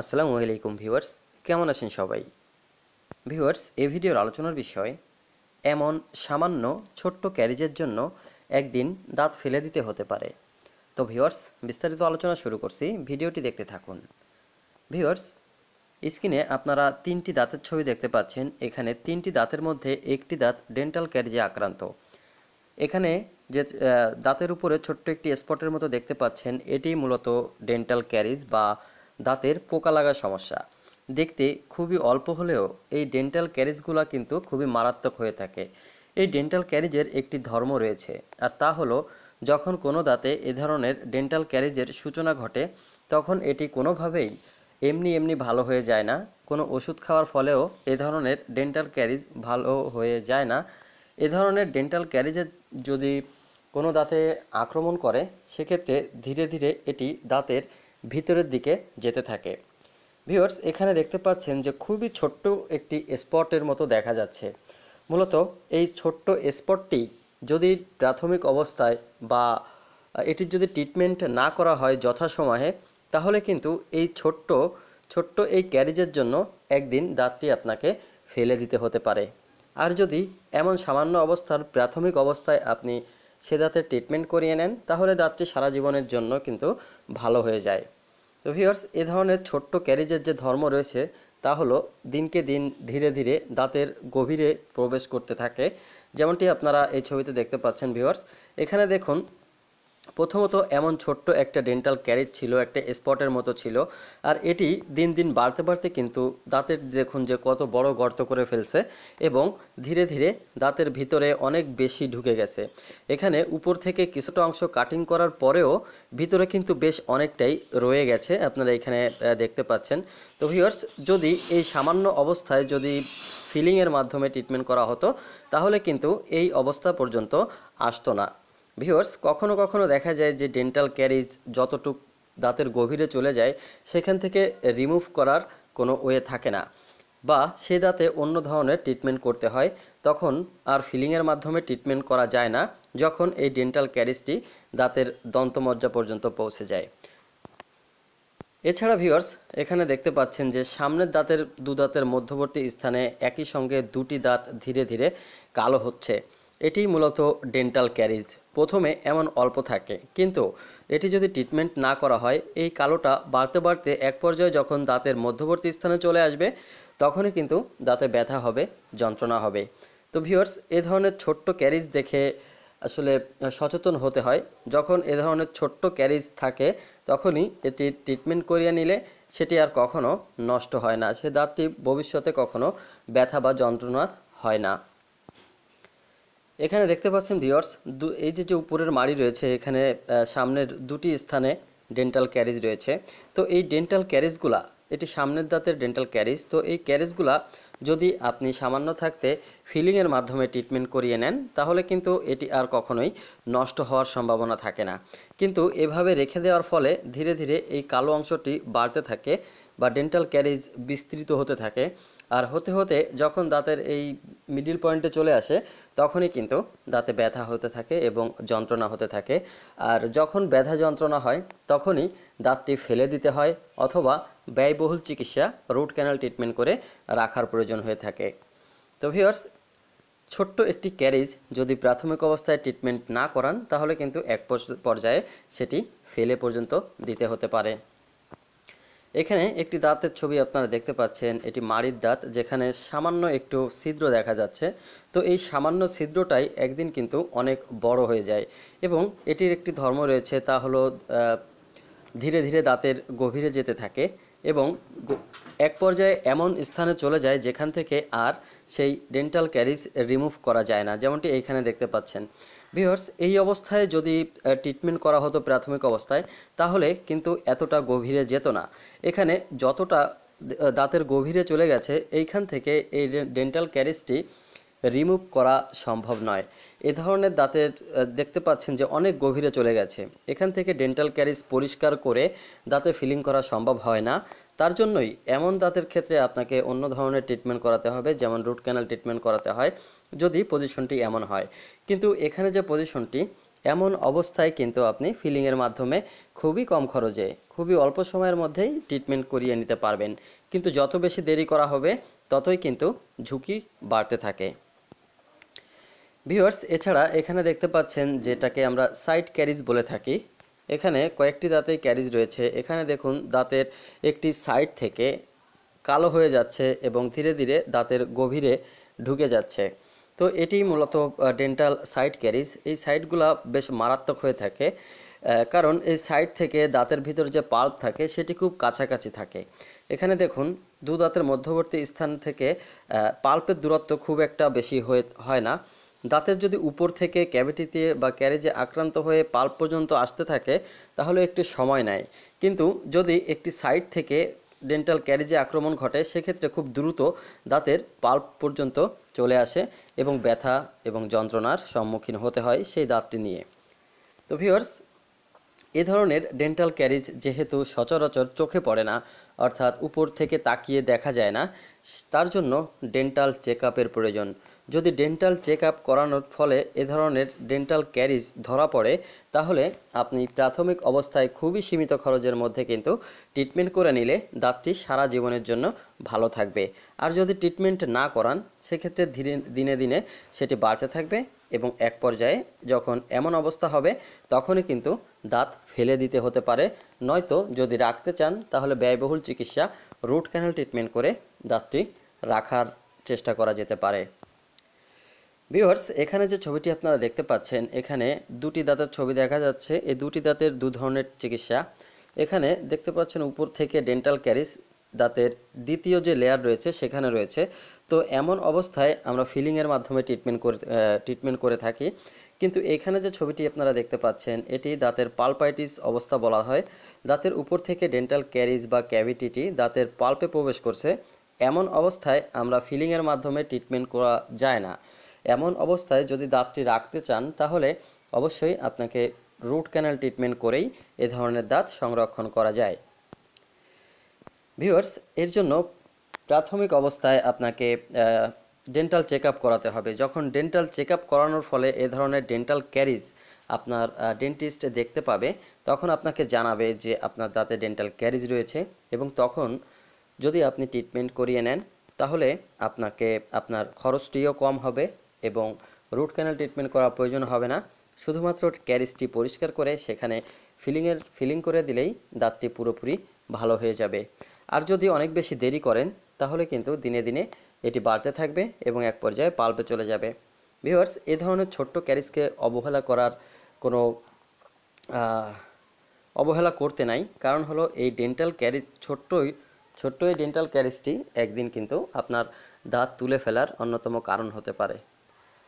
আসসালামু আলাইকুম ভিউয়ার্স কেমন আছেন সবাই ভিউয়ার্স এ ভিডিওর আলোচনার বিষয় এমন সামান্য ছোট্ট ক্যারিজের জন্য একদিন দাঁত ফেলে দিতে হতে পারে তো ভিউয়ার্স বিস্তারিত আলোচনা শুরু করছি ভিডিওটি দেখতে থাকুন ভিউয়ার্স স্ক্রিনে আপনারা তিনটি দাঁতের ছবি দেখতে পাচ্ছেন এখানে তিনটি দাঁতের মধ্যে একটি দাঁত ডেন্টাল ক্যারিজে আক্রান্ত এখানে যে দাঁতের উপরে ছোট্ট একটি স্পটের মতো দেখতে পাচ্ছেন এটি মূলত ডেন্টাল ক্যারিজ বা দাঁতের পোকা লাগার সমস্যা দেখতে খুবই অল্প হলেও এই ডেন্টাল ক্যারেজগুলো কিন্তু খুবই মারাত্মক হয়ে থাকে এই ডেন্টাল ক্যারেজের একটি ধর্ম রয়েছে আর তা হলো যখন কোনো দাঁতে এ ধরনের ডেন্টাল ক্যারেজের সূচনা ঘটে তখন এটি কোনোভাবেই এমনি এমনি ভালো হয়ে যায় না কোনো ওষুধ খাওয়ার ফলেও এ ধরনের ডেন্টাল ক্যারেজ ভালো হয়ে যায় না এ ধরনের ডেন্টাল ক্যারেজের যদি কোনো দাঁতে আক্রমণ করে সেক্ষেত্রে ধীরে ধীরে এটি দাঁতের ভিতরের দিকে যেতে থাকে ভিউয়ার্স এখানে দেখতে পাচ্ছেন যে খুবই ছোট্ট একটি স্পটের মতো দেখা যাচ্ছে মূলত এই ছোট্ট স্পটটি যদি প্রাথমিক অবস্থায় বা এটির যদি ট্রিটমেন্ট না করা হয় যথাসময়ে তাহলে কিন্তু এই ছোট্ট ছোট্ট এই ক্যারিজের জন্য একদিন দাঁতটি আপনাকে ফেলে দিতে হতে পারে আর যদি এমন সামান্য অবস্থার প্রাথমিক অবস্থায় আপনি সে দাঁতের ট্রিটমেন্ট করিয়ে নেন তাহলে দাঁতটি সারা জীবনের জন্য কিন্তু ভালো হয়ে যায় তো ভিওর্স এ ধরনের ছোট্ট ক্যারিজের যে ধর্ম রয়েছে তা হলো দিনকে দিন ধীরে ধীরে দাঁতের গভীরে প্রবেশ করতে থাকে যেমনটি আপনারা এই ছবিতে দেখতে পাচ্ছেন ভিওর্স এখানে দেখুন প্রথমত এমন ছোট্ট একটা ডেন্টাল ক্যারেজ ছিল একটা স্পটের মতো ছিল আর এটি দিন দিন বাড়তে বাড়তে কিন্তু দাঁতের দেখুন যে কত বড় গর্ত করে ফেলছে এবং ধীরে ধীরে দাঁতের ভিতরে অনেক বেশি ঢুকে গেছে এখানে উপর থেকে কিছুটা অংশ কাটিং করার পরেও ভিতরে কিন্তু বেশ অনেকটাই রয়ে গেছে আপনারা এখানে দেখতে পাচ্ছেন তো ভিওর্স যদি এই সামান্য অবস্থায় যদি ফিলিংয়ের মাধ্যমে ট্রিটমেন্ট করা হতো তাহলে কিন্তু এই অবস্থা পর্যন্ত আসতো না ভিউয়ার্স কখনো কখনো দেখা যায় যে ডেন্টাল ক্যারিজ যতটুক দাঁতের গভীরে চলে যায় সেখান থেকে রিমুভ করার কোনো ওয়ে থাকে না বা সে দাঁতে অন্য ধরনের ট্রিটমেন্ট করতে হয় তখন আর ফিলিংয়ের মাধ্যমে ট্রিটমেন্ট করা যায় না যখন এই ডেন্টাল ক্যারিজটি দাঁতের দন্তমজ্জা পর্যন্ত পৌঁছে যায় এছাড়া ভিউয়ার্স এখানে দেখতে পাচ্ছেন যে সামনের দাঁতের দু দাঁতের মধ্যবর্তী স্থানে একই সঙ্গে দুটি দাঁত ধীরে ধীরে কালো হচ্ছে এটি মূলত ডেন্টাল ক্যারিজ প্রথমে এমন অল্প থাকে কিন্তু এটি যদি ট্রিটমেন্ট না করা হয় এই কালোটা বাড়তে বাড়তে এক পর্যায়ে যখন দাঁতের মধ্যবর্তী স্থানে চলে আসবে তখনই কিন্তু দাঁতে ব্যথা হবে যন্ত্রণা হবে তো ভিউয়ার্স এ ধরনের ছোট্ট ক্যারিজ দেখে আসলে সচেতন হতে হয় যখন এ ধরনের ছোট্ট ক্যারিজ থাকে তখনই এটি ট্রিটমেন্ট করিয়ে নিলে সেটি আর কখনো নষ্ট হয় না সে দাঁতটি ভবিষ্যতে কখনো ব্যথা বা যন্ত্রণা হয় না এখানে দেখতে পাচ্ছেন ভিওর্স এই যে যে উপরের মাড়ি রয়েছে এখানে সামনের দুটি স্থানে ডেন্টাল ক্যারেজ রয়েছে তো এই ডেন্টাল ক্যারেজগুলা এটি সামনের দাঁতের ডেন্টাল ক্যারেজ তো এই ক্যারেজগুলা যদি আপনি সামান্য থাকতে ফিলিংয়ের মাধ্যমে ট্রিটমেন্ট করিয়ে নেন তাহলে কিন্তু এটি আর কখনোই নষ্ট হওয়ার সম্ভাবনা থাকে না কিন্তু এভাবে রেখে দেওয়ার ফলে ধীরে ধীরে এই কালো অংশটি বাড়তে থাকে বা ডেন্টাল ক্যারেজ বিস্তৃত হতে থাকে আর হতে হতে যখন দাঁতের এই মিডিল পয়েন্টে চলে আসে তখনই কিন্তু দাঁতে ব্যথা হতে থাকে এবং যন্ত্রণা হতে থাকে আর যখন ব্যথা যন্ত্রণা হয় তখনই দাঁতটি ফেলে দিতে হয় অথবা ব্যয়বহুল চিকিৎসা রুট ক্যানাল ট্রিটমেন্ট করে রাখার প্রয়োজন হয়ে থাকে তো ভিওর্স ছোট্ট একটি ক্যারেজ যদি প্রাথমিক অবস্থায় ট্রিটমেন্ট না করান তাহলে কিন্তু এক পর্যায়ে সেটি ফেলে পর্যন্ত দিতে হতে পারে এখানে একটি দাঁতের ছবি আপনারা দেখতে পাচ্ছেন এটি মাড়ির দাঁত যেখানে সামান্য একটু ছিদ্র দেখা যাচ্ছে তো এই সামান্য ছিদ্রটাই একদিন কিন্তু অনেক বড় হয়ে যায় এবং এটির একটি ধর্ম রয়েছে তা হলো ধীরে ধীরে দাঁতের গভীরে যেতে থাকে এবং এক পর্যায়ে এমন স্থানে চলে যায় যেখান থেকে আর সেই ডেন্টাল ক্যারিজ রিমুভ করা যায় না যেমনটি এইখানে দেখতে পাচ্ছেন ভিউয়ার্স এই অবস্থায় যদি ট্রিটমেন্ট করা হতো প্রাথমিক অবস্থায় তাহলে কিন্তু এতটা গভীরে যেত না এখানে যতটা দাঁতের গভীরে চলে গেছে এইখান থেকে এই ডেন্টাল ক্যারিসটি রিমুভ করা সম্ভব নয় এ ধরনের দাঁতের দেখতে পাচ্ছেন যে অনেক গভীরে চলে গেছে এখান থেকে ডেন্টাল ক্যারিস পরিষ্কার করে দাঁতে ফিলিং করা সম্ভব হয় না তার জন্যই এমন দাঁতের ক্ষেত্রে আপনাকে অন্য ধরনের ট্রিটমেন্ট করাতে হবে যেমন রুট ক্যানাল ট্রিটমেন্ট করাতে হয় যদি পজিশনটি এমন হয় কিন্তু এখানে যে পজিশনটি এমন অবস্থায় কিন্তু আপনি ফিলিংয়ের মাধ্যমে খুবই কম খরচে খুবই অল্প সময়ের মধ্যেই ট্রিটমেন্ট করিয়ে নিতে পারবেন কিন্তু যত বেশি দেরি করা হবে ততই কিন্তু ঝুঁকি বাড়তে থাকে ভিউয়ার্স এছাড়া এখানে দেখতে পাচ্ছেন যেটাকে আমরা সাইড ক্যারিজ বলে থাকি এখানে কয়েকটি দাঁতে ক্যারিজ রয়েছে এখানে দেখুন দাঁতের একটি সাইড থেকে কালো হয়ে যাচ্ছে এবং ধীরে ধীরে দাঁতের গভীরে ঢুকে যাচ্ছে তো এটি মূলত ডেন্টাল সাইড ক্যারিজ এই সাইডগুলা বেশ মারাত্মক হয়ে থাকে কারণ এই সাইড থেকে দাঁতের ভিতর যে পাল্প থাকে সেটি খুব কাছাকাছি থাকে এখানে দেখুন দু দাঁতের মধ্যবর্তী স্থান থেকে পাল্পের দূরত্ব খুব একটা বেশি হয়ে হয় না দাঁতের যদি উপর থেকে ক্যাভিটিতে বা ক্যারেজে আক্রান্ত হয়ে পাল্প পর্যন্ত আসতে থাকে তাহলে একটু সময় নেয় কিন্তু যদি একটি সাইড থেকে ডেন্টাল ক্যারিজে আক্রমণ ঘটে সেক্ষেত্রে খুব দ্রুত দাঁতের পাল্প পর্যন্ত চলে আসে এবং ব্যথা এবং যন্ত্রণার সম্মুখীন হতে হয় সেই দাঁতটি নিয়ে তো ভিওর্স এ ধরনের ডেন্টাল ক্যারিজ যেহেতু সচরাচর চোখে পড়ে না অর্থাৎ উপর থেকে তাকিয়ে দেখা যায় না তার জন্য ডেন্টাল চেক প্রয়োজন যদি ডেন্টাল চেক আপ করানোর ফলে এ ধরনের ডেন্টাল ক্যারিজ ধরা পড়ে তাহলে আপনি প্রাথমিক অবস্থায় খুবই সীমিত খরচের মধ্যে কিন্তু ট্রিটমেন্ট করে নিলে দাঁতটি সারা জীবনের জন্য ভালো থাকবে আর যদি ট্রিটমেন্ট না করান সেক্ষেত্রে ধীরে দিনে দিনে সেটি বাড়তে থাকবে এবং এক পর্যায়ে যখন এমন অবস্থা হবে তখনই কিন্তু দাঁত ফেলে দিতে হতে পারে নয়তো যদি রাখতে চান তাহলে ব্যয়বহুল চিকিৎসা রুট ক্যানেল ট্রিটমেন্ট করে দাঁতটি রাখার চেষ্টা করা যেতে পারে ভিউয়ার্স এখানে যে ছবিটি আপনারা দেখতে পাচ্ছেন এখানে দুটি দাঁতের ছবি দেখা যাচ্ছে এই দুটি দাঁতের দু ধরনের চিকিৎসা এখানে দেখতে পাচ্ছেন উপর থেকে ডেন্টাল ক্যারিস দাঁতের দ্বিতীয় যে লেয়ার রয়েছে সেখানে রয়েছে তো এমন অবস্থায় আমরা ফিলিংয়ের মাধ্যমে ট্রিটমেন্ট করে ট্রিটমেন্ট করে থাকি কিন্তু এখানে যে ছবিটি আপনারা দেখতে পাচ্ছেন এটি দাঁতের পালপাইটিস অবস্থা বলা হয় দাঁতের উপর থেকে ডেন্টাল ক্যারিজ বা ক্যাভিটিটি দাঁতের পাল্পে প্রবেশ করছে এমন অবস্থায় আমরা ফিলিংয়ের মাধ্যমে ট্রিটমেন্ট করা যায় না এমন অবস্থায় যদি দাঁতটি রাখতে চান তাহলে অবশ্যই আপনাকে রুট ক্যানাল ট্রিটমেন্ট করেই এ ধরনের দাঁত সংরক্ষণ করা যায় ভিউয়ার্স এর জন্য প্রাথমিক অবস্থায় আপনাকে ডেন্টাল চেক করাতে হবে যখন ডেন্টাল চেক করানোর ফলে এ ধরনের ডেন্টাল ক্যারিজ আপনার ডেন্টিস্ট দেখতে পাবে তখন আপনাকে জানাবে যে আপনার দাঁতে ডেন্টাল ক্যারিজ রয়েছে এবং তখন যদি আপনি ট্রিটমেন্ট করিয়ে নেন তাহলে আপনাকে আপনার খরচটিও কম হবে এবং রুট ক্যানাল ট্রিটমেন্ট করা প্রয়োজন হবে না শুধুমাত্র ক্যারিসটি পরিষ্কার করে সেখানে ফিলিংয়ের ফিলিং করে দিলেই দাঁতটি পুরোপুরি ভালো হয়ে যাবে আর যদি অনেক বেশি দেরি করেন তাহলে কিন্তু দিনে দিনে এটি বাড়তে থাকবে এবং এক পর্যায়ে পাল্পে চলে যাবে ভিওয়ার্স এ ধরনের ছোট্ট ক্যারিসকে অবহেলা করার কোনো অবহেলা করতে নাই কারণ হলো এই ডেন্টাল ক্যারি ছোট্টই ছোট্ট এই ডেন্টাল ক্যারিজটি একদিন কিন্তু আপনার দাঁত তুলে ফেলার অন্যতম কারণ হতে পারে